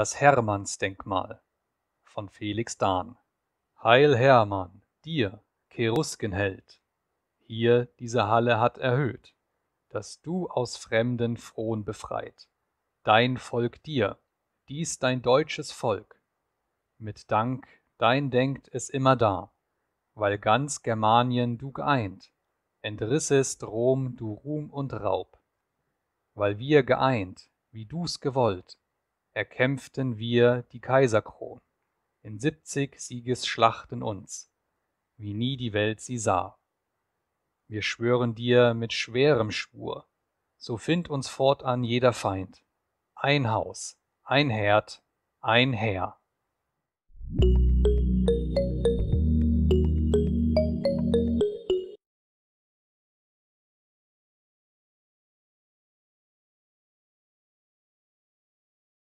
Das Hermannsdenkmal von Felix Dahn. Heil Hermann, dir, Keruskenheld, hier diese Halle hat erhöht, dass du aus Fremden Frohn befreit. Dein Volk dir, dies dein deutsches Volk. Mit Dank dein denkt es immer da, weil ganz Germanien du geeint, entrissest Rom du Ruhm und Raub. Weil wir geeint, wie du's gewollt, erkämpften wir die Kaiserkron, in siebzig Siegesschlachten uns, wie nie die Welt sie sah. Wir schwören dir mit schwerem Schwur, so find uns fortan jeder Feind, ein Haus, ein Herd, ein Heer.